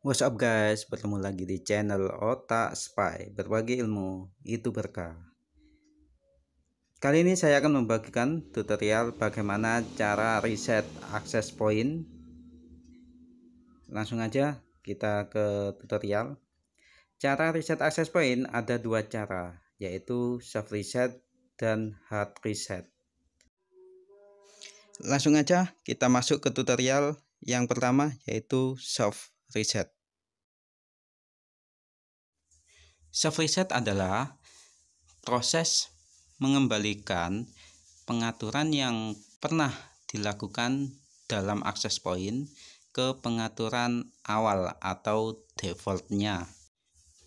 What's up guys, bertemu lagi di channel Otak Spy Berbagi ilmu, itu berkah Kali ini saya akan membagikan tutorial bagaimana cara reset access point Langsung aja kita ke tutorial Cara reset access point ada dua cara Yaitu soft reset dan hard reset Langsung aja kita masuk ke tutorial yang pertama yaitu soft Reset. Self-reset adalah proses mengembalikan pengaturan yang pernah dilakukan dalam akses point ke pengaturan awal atau defaultnya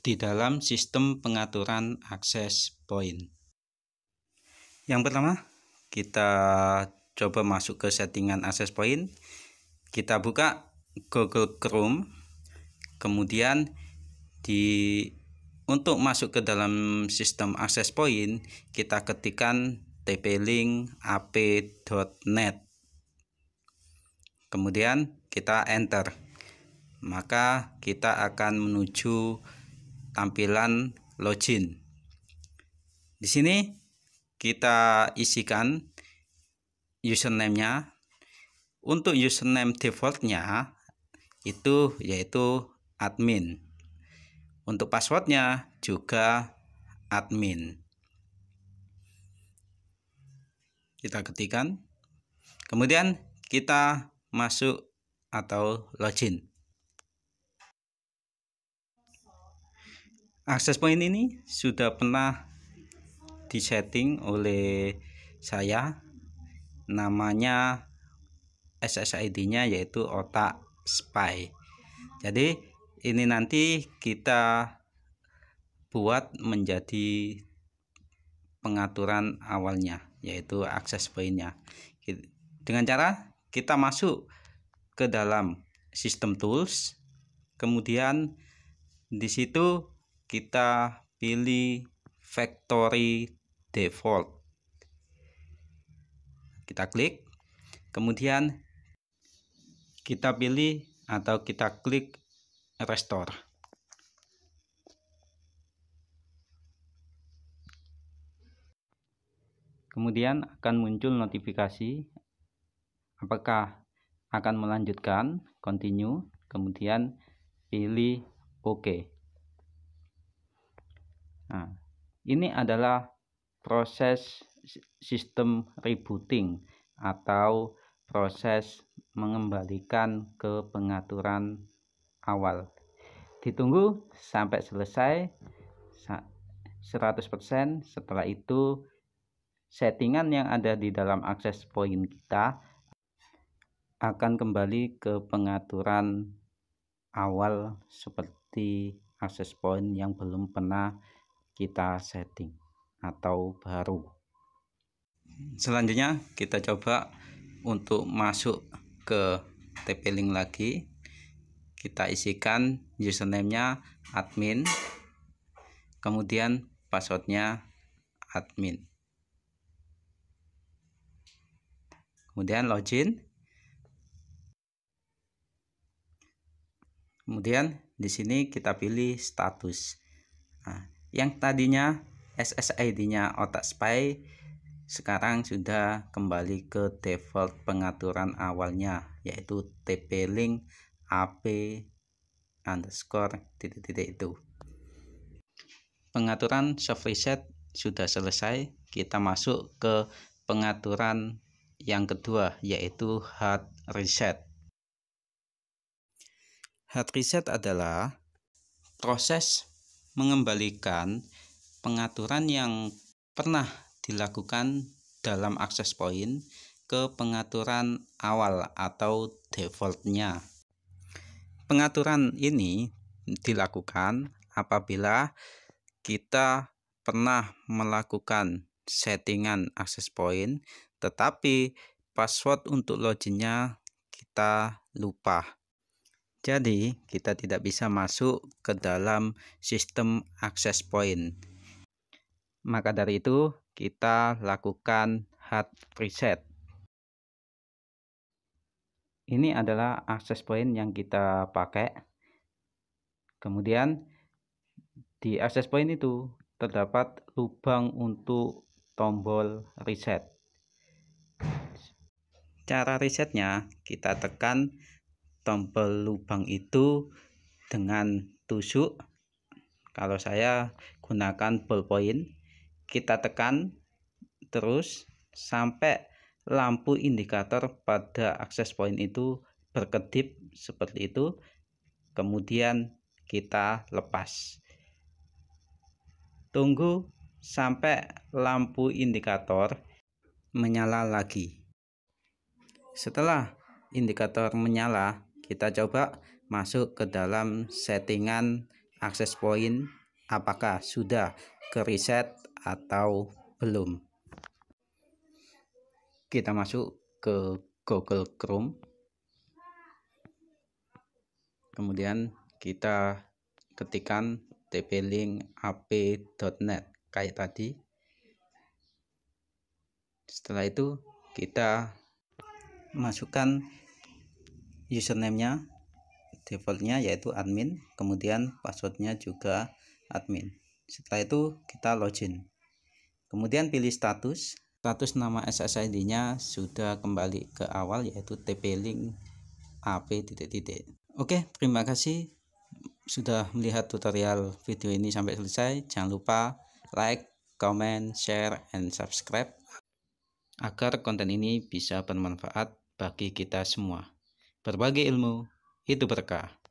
di dalam sistem pengaturan akses point. Yang pertama, kita coba masuk ke settingan akses point. Kita buka Google Chrome kemudian di untuk masuk ke dalam sistem akses point kita ketikkan tp-link ap.net kemudian kita enter maka kita akan menuju tampilan login di sini kita isikan username-nya untuk username defaultnya itu yaitu admin. Untuk passwordnya juga admin. Kita ketikkan. Kemudian kita masuk atau login. Akses point ini sudah pernah di setting oleh saya namanya SSID-nya yaitu otak spy jadi ini nanti kita buat menjadi pengaturan awalnya yaitu akses pointnya dengan cara kita masuk ke dalam sistem tools kemudian di situ kita pilih factory default kita klik kemudian kita pilih atau kita klik restore kemudian akan muncul notifikasi apakah akan melanjutkan continue kemudian pilih OK nah, ini adalah proses sistem rebooting atau proses mengembalikan ke pengaturan awal. Ditunggu sampai selesai 100%. Setelah itu settingan yang ada di dalam akses point kita akan kembali ke pengaturan awal seperti akses point yang belum pernah kita setting atau baru. Selanjutnya kita coba untuk masuk ke TP Link lagi kita isikan username-nya admin kemudian passwordnya admin kemudian login kemudian di sini kita pilih status nah, yang tadinya SSID-nya otak spy sekarang sudah kembali ke default pengaturan awalnya yaitu tp-link ap underscore titik-titik itu pengaturan soft reset sudah selesai kita masuk ke pengaturan yang kedua yaitu hard reset hard reset adalah proses mengembalikan pengaturan yang pernah dilakukan dalam akses point ke pengaturan awal atau defaultnya. Pengaturan ini dilakukan apabila kita pernah melakukan settingan akses point tetapi password untuk loginnya kita lupa. Jadi, kita tidak bisa masuk ke dalam sistem akses point. Maka dari itu, kita lakukan hard reset. Ini adalah access point yang kita pakai. Kemudian di access point itu terdapat lubang untuk tombol reset. Cara resetnya kita tekan tombol lubang itu dengan tusuk. Kalau saya gunakan ballpoint kita tekan terus sampai lampu indikator pada akses point itu berkedip seperti itu kemudian kita lepas tunggu sampai lampu indikator menyala lagi setelah indikator menyala kita coba masuk ke dalam settingan akses point apakah sudah ke reset atau belum. Kita masuk ke Google Chrome. Kemudian kita ketikkan tp-link ap.net kayak tadi. Setelah itu kita masukkan username-nya defaultnya yaitu admin kemudian passwordnya juga admin setelah itu kita login kemudian pilih status status nama SSID nya sudah kembali ke awal yaitu tp-link ap titik titik oke terima kasih sudah melihat tutorial video ini sampai selesai jangan lupa like comment share and subscribe agar konten ini bisa bermanfaat bagi kita semua berbagi ilmu itu berkah